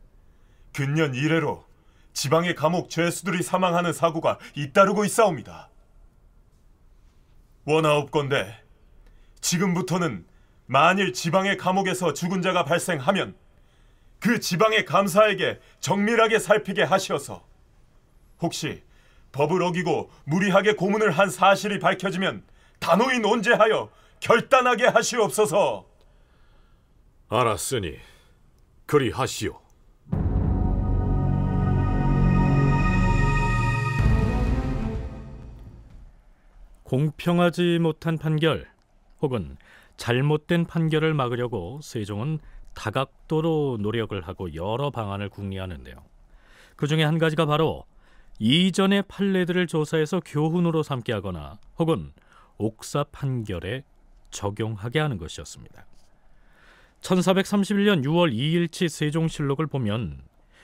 근년 이래로 지방의 감옥 죄수들이 사망하는 사고가 잇따르고 있사옵니다. 원하옵건데 지금부터는 만일 지방의 감옥에서 죽은 자가 발생하면 그 지방의 감사에게 정밀하게 살피게 하시어서 혹시 법을 어기고 무리하게 고문을 한 사실이 밝혀지면 단호히 논제하여 결단하게 하시옵소서. 알았으니 그리하시오. 공평하지 못한 판결 혹은 잘못된 판결을 막으려고 세종은 다각도로 노력을 하고 여러 방안을 궁리하는데요. 그 중에 한 가지가 바로 이전의 판례들을 조사해서 교훈으로 삼게 하거나 혹은 옥사 판결에 적용하게 하는 것이었습니다. 1431년 6월 2일치 세종실록을 보면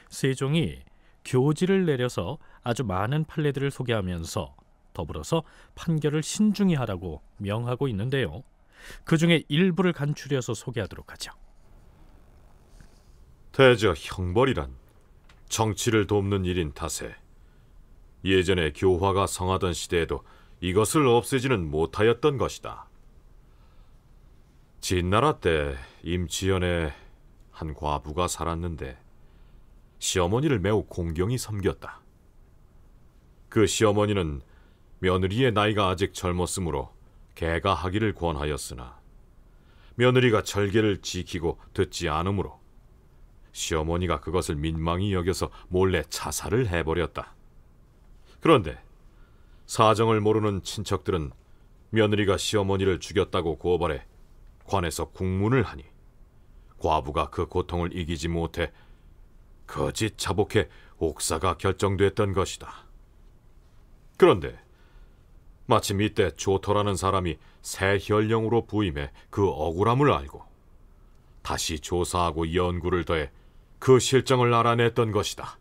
세종이 교지를 내려서 아주 많은 판례들을 소개하면서 더불어서 판결을 신중히 하라고 명하고 있는데요. 그 중에 일부를 간추려서 소개하도록 하죠. 대저 형벌이란 정치를 돕는 일인 탓에 예전에 교화가 성하던 시대에도 이것을 없애지는 못하였던 것이다. 진나라 때 임치연의 한 과부가 살았는데 시어머니를 매우 공경히 섬겼다. 그 시어머니는 며느리의 나이가 아직 젊었으므로 개가 하기를 권하였으나 며느리가 절개를 지키고 듣지 않으므로 시어머니가 그것을 민망히 여겨서 몰래 자살을 해버렸다. 그런데 사정을 모르는 친척들은 며느리가 시어머니를 죽였다고 고발해 관에서 국문을 하니 과부가 그 고통을 이기지 못해 거짓 자복해 옥사가 결정됐던 것이다. 그런데 마침 이때 조터라는 사람이 새 현령으로 부임해 그 억울함을 알고 다시 조사하고 연구를 더해 그 실정을 알아냈던 것이다.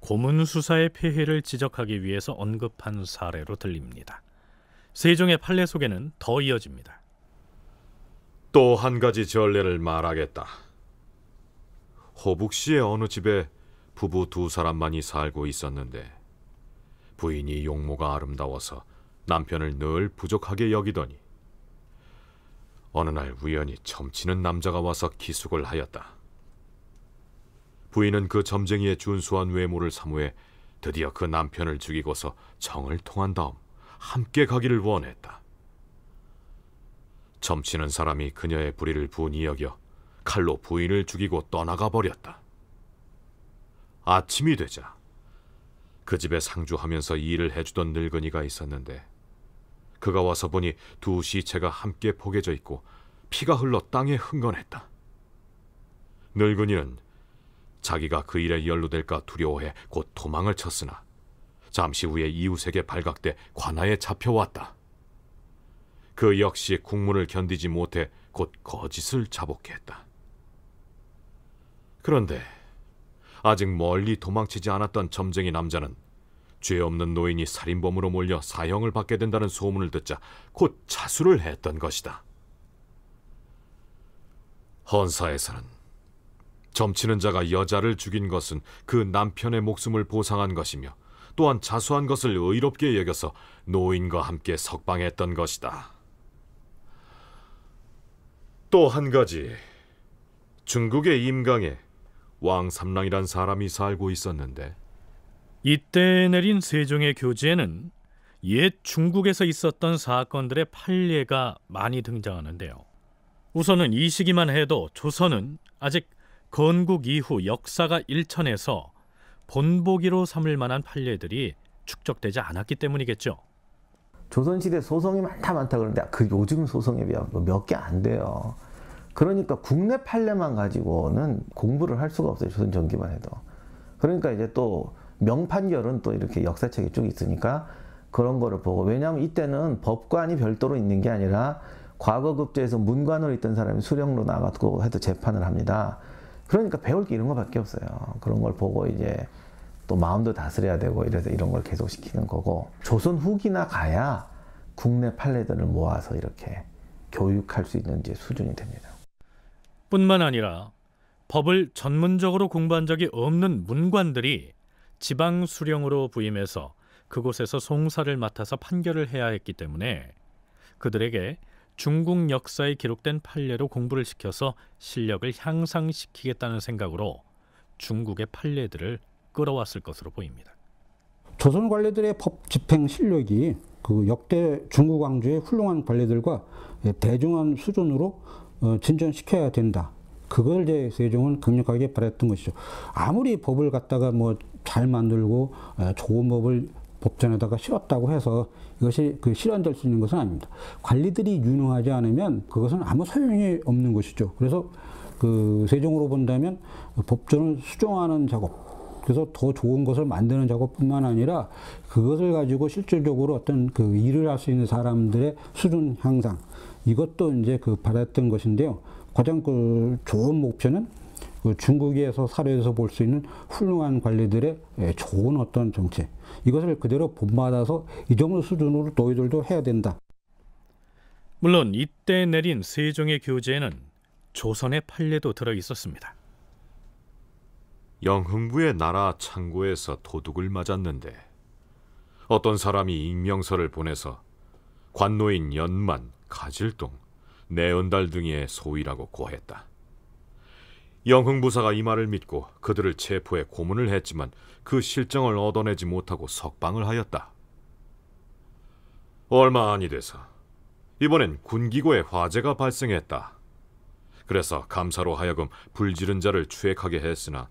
고문 수사의 폐해를 지적하기 위해서 언급한 사례로 들립니다. 세종의 판례 속에는더 이어집니다. 또 한 가지 전례를 말하겠다. 호북시의 어느 집에 부부 두 사람만이 살고 있었는데 부인이 용모가 아름다워서 남편을 늘 부족하게 여기더니 어느 날 우연히 점치는 남자가 와서 기숙을 하였다. 부인은 그 점쟁이의 준수한 외모를 사모해 드디어 그 남편을 죽이고서 정을 통한 다음 함께 가기를 원했다. 점치는 사람이 그녀의 불의를 분히 여겨 칼로 부인을 죽이고 떠나가 버렸다. 아침이 되자 그 집에 상주하면서 일을 해주던 늙은이가 있었는데 그가 와서 보니 두 시체가 함께 포개져 있고 피가 흘러 땅에 흥건했다. 늙은이는 자기가 그 일에 연루될까 두려워해 곧 도망을 쳤으나 잠시 후에 이웃에게 발각돼 관아에 잡혀왔다. 그 역시 국문을 견디지 못해 곧 거짓을 자복했다. 그런데 아직 멀리 도망치지 않았던 점쟁이 남자는 죄 없는 노인이 살인범으로 몰려 사형을 받게 된다는 소문을 듣자 곧 자수를 했던 것이다. 헌사에서는 점치는 자가 여자를 죽인 것은 그 남편의 목숨을 보상한 것이며 또한 자수한 것을 의롭게 여겨서 노인과 함께 석방했던 것이다. 또 한 가지 중국의 임강에 왕삼랑이란 사람이 살고 있었는데 이때 내린 세종의 교지에는 옛 중국에서 있었던 사건들의 판례가 많이 등장하는데요. 우선은 이 시기만 해도 조선은 아직 건국 이후 역사가 일천에서 본보기로 삼을 만한 판례들이 축적되지 않았기 때문이겠죠. 조선시대 소송이 많다 많다 그러데그 요즘 소송에 비하면 뭐 몇개 안 돼요. 그러니까 국내 판례만 가지고는 공부를 할 수가 없어요. 조선 전기만 해도. 그러니까 이제 또 명판결은 또 이렇게 역사책이 쭉 있으니까 그런 거를 보고 왜냐하면 이때는 법관이 별도로 있는 게 아니라 과거 급제에서 문관으로 있던 사람이 수령로 나갔고 해도 재판을 합니다. 그러니까 배울 게 이런 거밖에 없어요. 그런 걸 보고 이제 또 마음도 다스려야 되고 이래서 이런 걸 계속 시키는 거고 조선 후기나 가야 국내 판례들을 모아서 이렇게 교육할 수 있는 이제 수준이 됩니다. 뿐만 아니라 법을 전문적으로 공부한 적이 없는 문관들이 지방 수령으로 부임해서 그곳에서 송사를 맡아서 판결을 해야 했기 때문에 그들에게 중국 역사에 기록된 판례로 공부를 시켜서 실력을 향상시키겠다는 생각으로 중국의 판례들을 끌어왔을 것으로 보입니다. 조선 관례들의 법 집행 실력이 그 역대 중국 왕조의 훌륭한 관례들과 대중한 수준으로 어, 진전시켜야 된다. 그걸 이제 세종은 강력하게 바랬던 것이죠. 아무리 법을 갖다가 뭐잘 만들고 좋은 법을 법전에다가 실었다고 해서 이것이 그 실현될 수 있는 것은 아닙니다. 관리들이 유능하지 않으면 그것은 아무 소용이 없는 것이죠. 그래서 그 세종으로 본다면 법전을 수정하는 작업, 그래서 더 좋은 것을 만드는 작업뿐만 아니라 그것을 가지고 실질적으로 어떤 그 일을 할 수 있는 사람들의 수준 향상 이것도 이제 그 받았던 것인데요. 가장 그 좋은 목표는 그 중국에서 사례에서볼 수 있는 훌륭한 관리들의 예, 좋은 어떤 정책 이것을 그대로 본받아서 이 정도 수준으로 너희들도 해야 된다. 물론 이때 내린 세종의 교재에는 조선의 판례도 들어 있었습니다. 영흥부의 나라 창고에서 도둑을 맞았는데 어떤 사람이 익명서를 보내서 관노인 연만, 가질동, 내은달 등의 소위라고 고했다. 영흥부사가 이 말을 믿고 그들을 체포해 고문을 했지만 그 실정을 얻어내지 못하고 석방을 하였다. 얼마 안이 돼서 이번엔 군기고에 화재가 발생했다. 그래서 감사로 하여금 불지른 자를 추액하게 했으나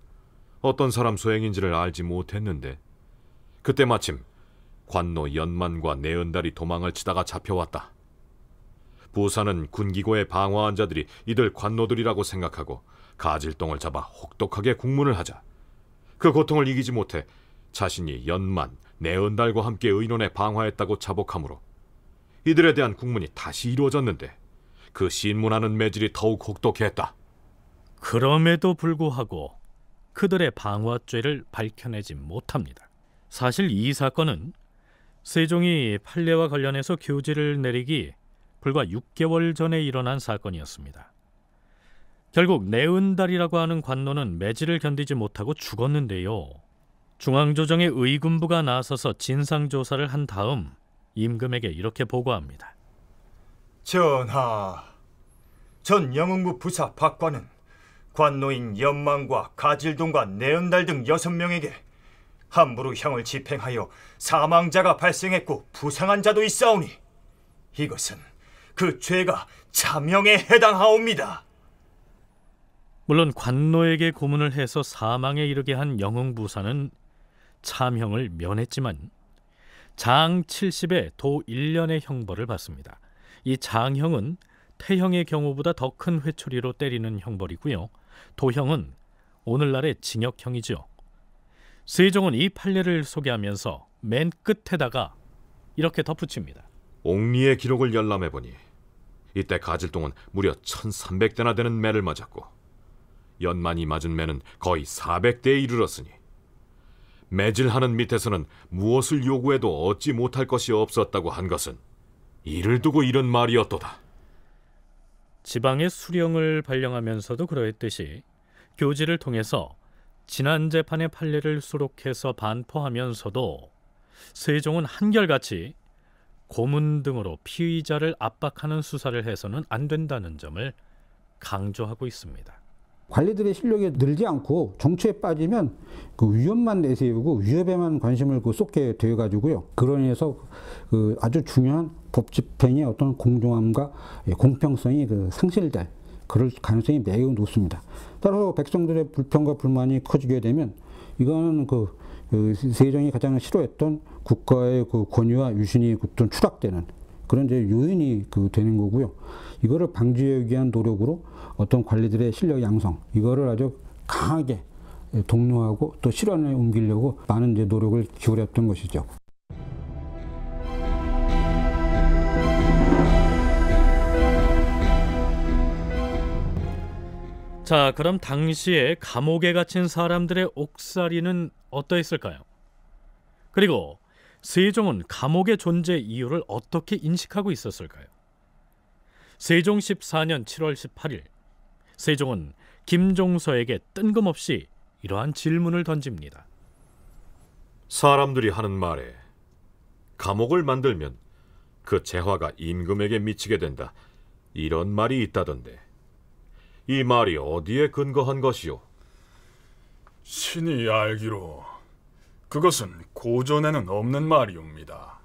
어떤 사람 소행인지를 알지 못했는데 그때 마침 관노 연만과 내은달이 도망을 치다가 잡혀왔다. 부사는 군기고의 방화한 자들이 이들 관노들이라고 생각하고 가질동을 잡아 혹독하게 국문을 하자 그 고통을 이기지 못해 자신이 연만, 내은달과 함께 의논에 방화했다고 자복하므로 이들에 대한 국문이 다시 이루어졌는데 그 신문하는 매질이 더욱 혹독했다. 그럼에도 불구하고 그들의 방화죄를 밝혀내지 못합니다. 사실 이 사건은 세종이 판례와 관련해서 교지를 내리기 불과 6개월 전에 일어난 사건이었습니다. 결국 내은달이라고 하는 관노는 매질을 견디지 못하고 죽었는데요. 중앙조정의 의군부가 나서서 진상조사를 한 다음 임금에게 이렇게 보고합니다. 전하, 전 영흥부 부사 박관은 관노인 연망과 가질동과 내은달 등 여섯 명에게 함부로 형을 집행하여 사망자가 발생했고 부상한 자도 있사오니 이것은 그 죄가 차명에 해당하옵니다. 물론 관노에게 고문을 해서 사망에 이르게 한 영흥 부사는 참형을 면했지만 장 70에 도 1년의 형벌을 받습니다. 이 장형은 태형의 경우보다 더 큰 회초리로 때리는 형벌이고요. 도형은 오늘날의 징역형이죠. 세종은 이 판례를 소개하면서 맨 끝에다가 이렇게 덧붙입니다. 옹리의 기록을 열람해 보니 이때 가질동은 무려 1300대나 되는 매를 맞았고 연만이 맞은 매는 거의 400대에 이르렀으니 매질하는 밑에서는 무엇을 요구해도 얻지 못할 것이 없었다고 한 것은 이를 두고 이런 말이었도다. 지방의 수령을 발령하면서도 그러했듯이 교지를 통해서 지난 재판의 판례를 수록해서 반포하면서도 세종은 한결같이 고문 등으로 피의자를 압박하는 수사를 해서는 안 된다는 점을 강조하고 있습니다. 관리들의 실력이 늘지 않고 정체에 빠지면 그 위험만 내세우고 위협에만 관심을 그 쏟게 되어 가지고요. 그러면서 그 아주 중요한 법 집행의 어떤 공정함과 예, 공평성이 그 상실될 그럴 가능성이 매우 높습니다. 따라서 백성들의 불평과 불만이 커지게 되면 이거는 그, 그 세종이 가장 싫어했던 국가의 그 권위와 유신이 그 추락되는 그런 이제 요인이 그 되는 거고요. 이거를 방지하기 위한 노력으로 어떤 관리들의 실력 양성 이거를 아주 강하게 독려하고 또 실현에 옮기려고 많은 이제 노력을 기울였던 것이죠. 자, 그럼 당시에 감옥에 갇힌 사람들의 옥살이는 어떠했을까요? 그리고 세종은 감옥의 존재 이유를 어떻게 인식하고 있었을까요? 세종 14년 7월 18일 세종은 김종서에게 뜬금없이 이러한 질문을 던집니다. 사람들이 하는 말에 감옥을 만들면 그 재화가 임금에게 미치게 된다. 이런 말이 있다던데. 이 말이 어디에 근거한 것이오? 신이 알기로 그것은 고전에는 없는 말이옵니다.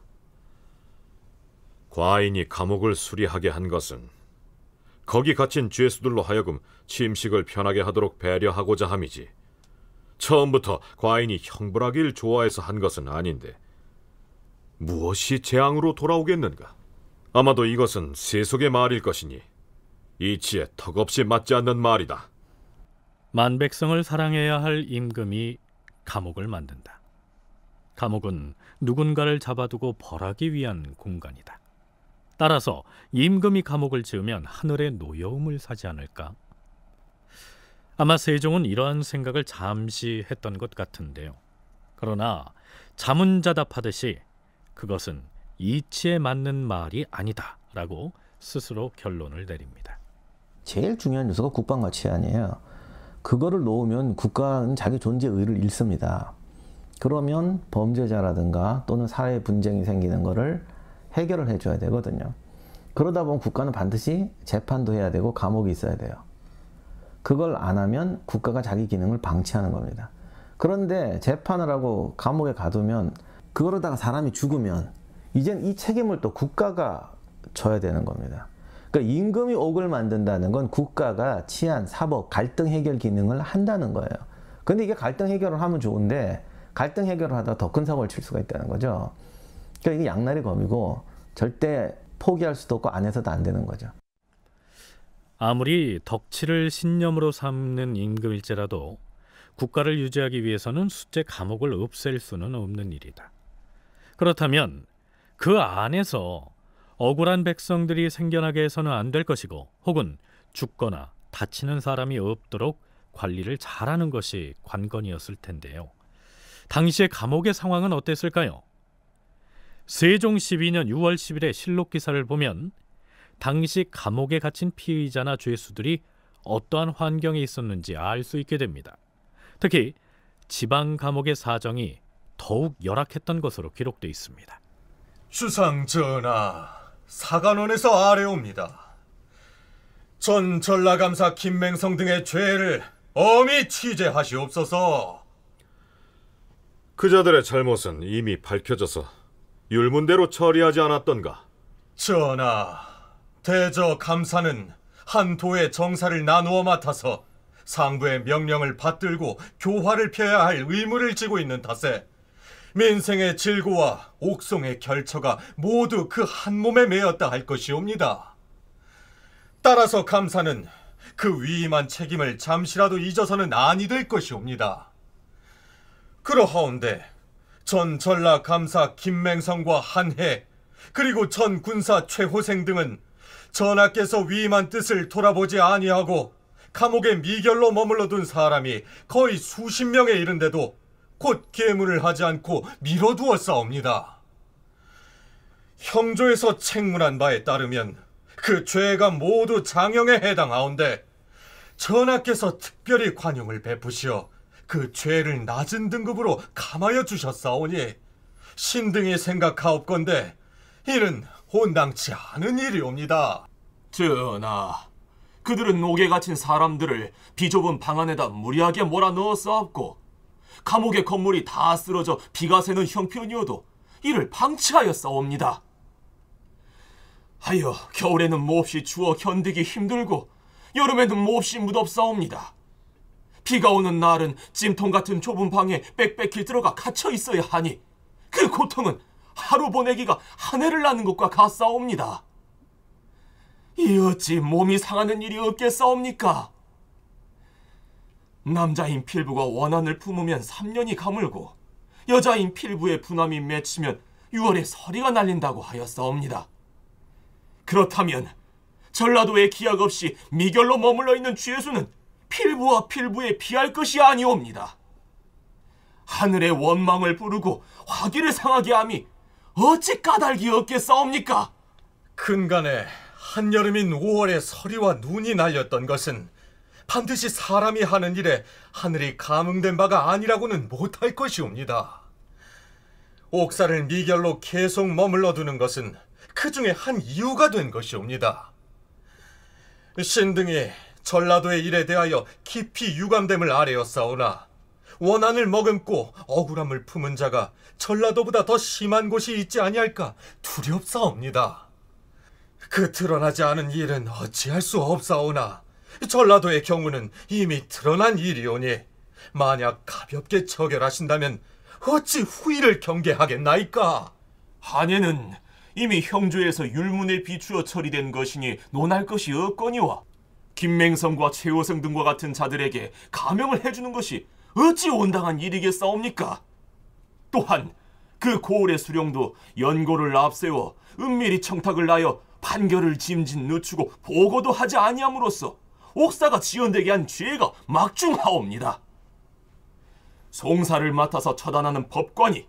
과인이 감옥을 수리하게 한 것은 거기 갇힌 죄수들로 하여금 침식을 편하게 하도록 배려하고자 함이지. 처음부터 과인이 형벌하길 좋아해서 한 것은 아닌데 무엇이 재앙으로 돌아오겠는가? 아마도 이것은 세속의 말일 것이니 이치에 턱없이 맞지 않는 말이다. 만백성을 사랑해야 할 임금이 감옥을 만든다. 감옥은 누군가를 잡아두고 벌하기 위한 공간이다. 따라서 임금이 감옥을 지으면 하늘의 노여움을 사지 않을까? 아마 세종은 이러한 생각을 잠시 했던 것 같은데요. 그러나 자문자답하듯이 그것은 이치에 맞는 말이 아니다라고 스스로 결론을 내립니다. 제일 중요한 요소가 국방 가치 아니에요. 그거를 놓으면 국가는 자기 존재 의를 잃습니다. 그러면 범죄자라든가 또는 사회 분쟁이 생기는 거를 해결을 해줘야 되거든요. 그러다 보면 국가는 반드시 재판도 해야 되고 감옥이 있어야 돼요. 그걸 안 하면 국가가 자기 기능을 방치하는 겁니다. 그런데 재판을 하고 감옥에 가두면 그러다가 사람이 죽으면 이젠 이 책임을 또 국가가 져야 되는 겁니다. 그러니까 임금이 옥을 만든다는 건 국가가 치안, 사법, 갈등 해결 기능을 한다는 거예요. 근데 이게 갈등 해결을 하면 좋은데 갈등 해결을 하다 가더 큰 사고를 칠 수가 있다는 거죠. 그러니까 이게 양날의 검이고 절대 포기할 수도 없고 안 해서도 안 되는 거죠. 아무리 덕치를 신념으로 삼는 임금일지라도 국가를 유지하기 위해서는 수제 감옥을 없앨 수는 없는 일이다. 그렇다면 그 안에서 억울한 백성들이 생겨나게 해서는 안 될 것이고 혹은 죽거나 다치는 사람이 없도록 관리를 잘하는 것이 관건이었을 텐데요. 당시의 감옥의 상황은 어땠을까요? 세종 12년 6월 10일의 실록 기사를 보면 당시 감옥에 갇힌 피의자나 죄수들이 어떠한 환경에 있었는지 알 수 있게 됩니다. 특히 지방 감옥의 사정이 더욱 열악했던 것으로 기록돼 있습니다. 주상 전하, 사관원에서 아뢰옵니다. 전 전라감사 김맹성 등의 죄를 엄히 취재하시옵소서. 그자들의 잘못은 이미 밝혀져서 율문대로 처리하지 않았던가? 전하, 대저 감사는 한토의 정사를 나누어 맡아서 상부의 명령을 받들고 교화를 펴야 할 의무를 지고 있는 탓에 민생의 질고와 옥송의 결처가 모두 그 한 몸에 매였다 할 것이옵니다. 따라서 감사는 그 위임한 책임을 잠시라도 잊어서는 아니 될 것이옵니다. 그러하온데 전 전라 감사 김맹성과 한해 그리고 전 군사 최호생 등은 전하께서 위임한 뜻을 돌아보지 아니하고 감옥에 미결로 머물러둔 사람이 거의 수십 명에 이른데도 곧 계문을 하지 않고 밀어두었사옵니다. 형조에서 책문한 바에 따르면 그 죄가 모두 장영에 해당하온데 전하께서 특별히 관용을 베푸시어 그 죄를 낮은 등급으로 감하여 주셨사오니 신등이 생각하옵건데 이는 혼당치 않은 일이옵니다. 전하, 그들은 옥에 갇힌 사람들을 비좁은 방 안에다 무리하게 몰아넣었사옵고 감옥의 건물이 다 쓰러져 비가 새는 형편이어도 이를 방치하여 싸웁니다. 하여 겨울에는 몹시 추워 견디기 힘들고 여름에는 몹시 무덥사옵니다. 비가 오는 날은 찜통 같은 좁은 방에 빽빽히 들어가 갇혀 있어야 하니 그 고통은 하루 보내기가 한 해를 나는 것과 같사옵니다. 이 어찌 몸이 상하는 일이 없겠사옵니까? 남자인 필부가 원한을 품으면 3년이 가물고 여자인 필부의 분함이 맺히면 6월에 서리가 날린다고 하였사옵니다. 그렇다면 전라도의 기약 없이 미결로 머물러 있는 취 죄수는 필부와 필부에 비할 것이 아니옵니다. 하늘의 원망을 부르고 화기를 상하게 함이 어찌 까닭이 없겠사옵니까? 근간에 한여름인 5월에 서리와 눈이 날렸던 것은 반드시 사람이 하는 일에 하늘이 감응된 바가 아니라고는 못할 것이옵니다. 옥사를 미결로 계속 머물러 두는 것은 그 중에 한 이유가 된 것이옵니다. 신등이 전라도의 일에 대하여 깊이 유감됨을 아래었사오나 원한을 머금고 억울함을 품은 자가 전라도보다 더 심한 곳이 있지 아니할까 두렵사옵니다. 그 드러나지 않은 일은 어찌할 수 없사오나 전라도의 경우는 이미 드러난 일이오니 만약 가볍게 처결하신다면 어찌 후일을 경계하겠나이까? 한해는 이미 형조에서 율문에 비추어 처리된 것이니 논할 것이 없거니와 김맹성과 최호승 등과 같은 자들에게 감형을 해주는 것이 어찌 온당한 일이겠사옵니까? 또한 그 고을의 수령도 연고를 앞세워 은밀히 청탁을 하여 판결을 짐짓 늦추고 보고도 하지 아니함으로써 옥사가 지연되게 한 죄가 막중하옵니다. 송사를 맡아서 처단하는 법관이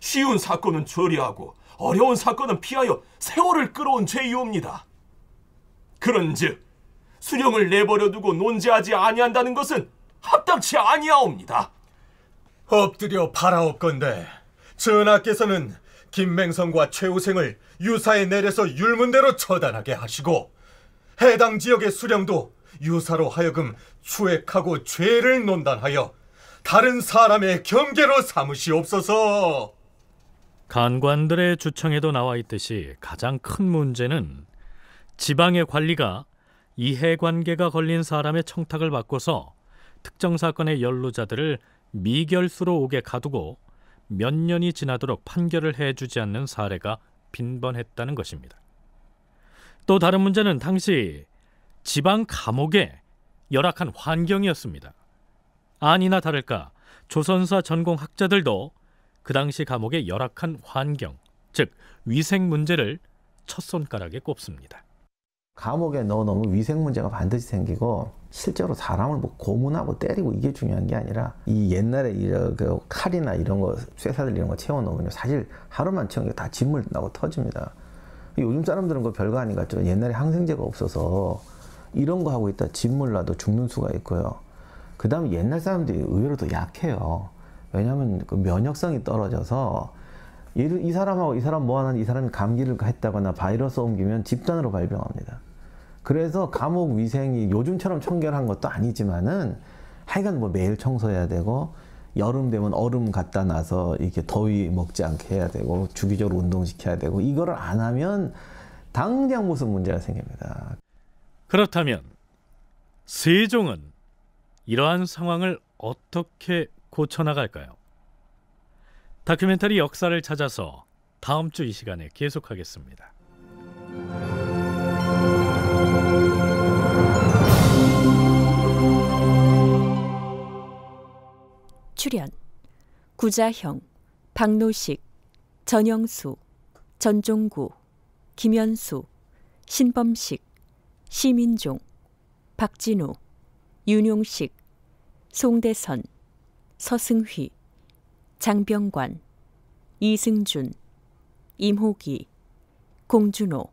쉬운 사건은 처리하고 어려운 사건은 피하여 세월을 끌어온 죄이옵니다. 그런즉 수령을 내버려 두고 논제하지 아니한다는 것은 합당치 아니하옵니다. 엎드려 바라옵건데 전하께서는 김맹성과 최우생을 유사에 내려서 율문대로 처단하게 하시고 해당 지역의 수령도 유사로 하여금 추액하고 죄를 논단하여 다른 사람의 경계로 삼으시옵소서. 간관들의 주청에도 나와 있듯이 가장 큰 문제는 지방의 관리가 이해관계가 걸린 사람의 청탁을 받고서 특정 사건의 연루자들을 미결수로 오게 가두고 몇 년이 지나도록 판결을 해주지 않는 사례가 빈번했다는 것입니다. 또 다른 문제는 당시 지방 감옥의 열악한 환경이었습니다. 아니나 다를까 조선사 전공 학자들도 그 당시 감옥의 열악한 환경, 즉 위생 문제를 첫 손가락에 꼽습니다. 감옥에 넣어놓으면 위생 문제가 반드시 생기고 실제로 사람을 뭐 고문하고 때리고 이게 중요한 게 아니라 이 옛날에 이그 칼이나 이런 거 쇠사들 이런 거 채워놓으면 사실 하루만 채운 게 다 진물 나고 터집니다. 요즘 사람들은 그 별거 아닌 것같죠 옛날에 항생제가 없어서 이런 거 하고 있다 진물 나도 죽는 수가 있고요. 그 다음에 옛날 사람들이 의외로 더 약해요. 왜냐하면 그 면역성이 떨어져서 이 사람하고 이 사람 뭐하는 이 사람이 감기를 했다거나 바이러스 옮기면 집단으로 발병합니다. 그래서 감옥 위생이 요즘처럼 청결한 것도 아니지만은 하여간 뭐 매일 청소해야 되고 여름 되면 얼음 갖다 놔서 이렇게 더위 먹지 않게 해야 되고 주기적으로 운동시켜야 되고 이걸안 하면 당장 무슨 문제가 생깁니다. 그렇다면 세종은 이러한 상황을 어떻게 고쳐나갈까요? 다큐멘터리 역사를 찾아서 다음 주 이 시간에 계속하겠습니다. 출연 구자형, 박노식, 전영수, 전종구, 김현수, 신범식, 시민종, 박진우, 윤용식, 송대선, 서승휘, 장병관, 이승준, 임호기, 공준호,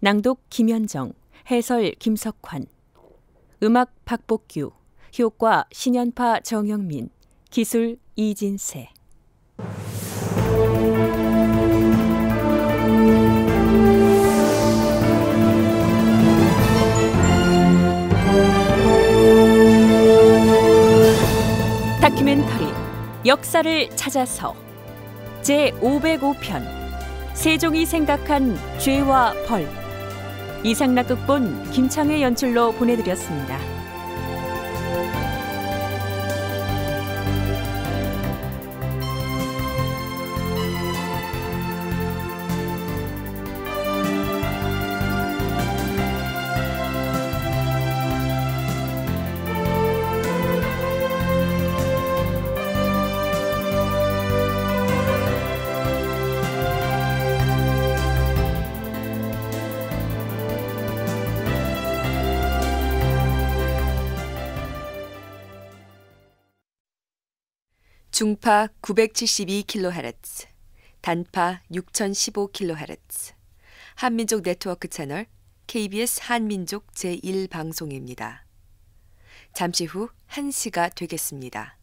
낭독 김현정, 해설 김석환, 음악 박복규, 효과 신연파 정영민, 기술 이진세. 다큐멘터리 역사를 찾아서 제 505편 세종이 생각한 죄와 벌 이상락 극본 김창의 연출로 보내드렸습니다. 중파 972kHz, 단파 6015kHz, 한민족 네트워크 채널 KBS 한민족 제1방송입니다. 잠시 후 1시가 되겠습니다.